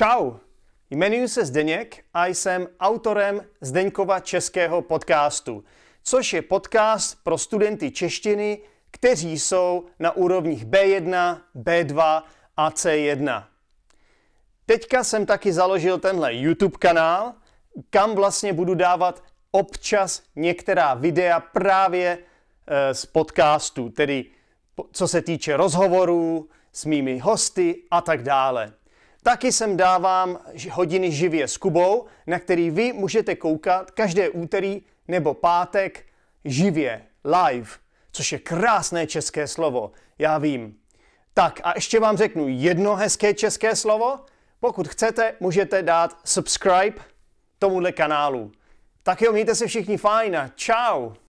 Čau, jmenuji se Zdeněk a jsem autorem Zdeňkova českého podcastu, což je podcast pro studenty češtiny, kteří jsou na úrovních B1, B2 a C1. Teďka jsem taky založil tenhle YouTube kanál, kam vlastně budu dávat občas některá videa právě eh, z podcastu, tedy co se týče rozhovorů s mými hosty a tak dále. Taky sem dávám hodiny živě s Kubou, na který vy můžete koukat každé úterý nebo pátek živě, live, což je krásné české slovo, já vím. Tak a ještě vám řeknu jedno hezké české slovo. Pokud chcete, můžete dát subscribe tomuhle kanálu. Tak jo, mějte se všichni fajn a čau!